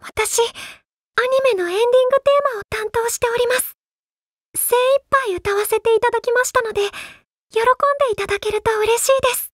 私、アニメのエンディングテーマを担当しております。精一杯歌わせていただきましたので、喜んでいただけると嬉しいです。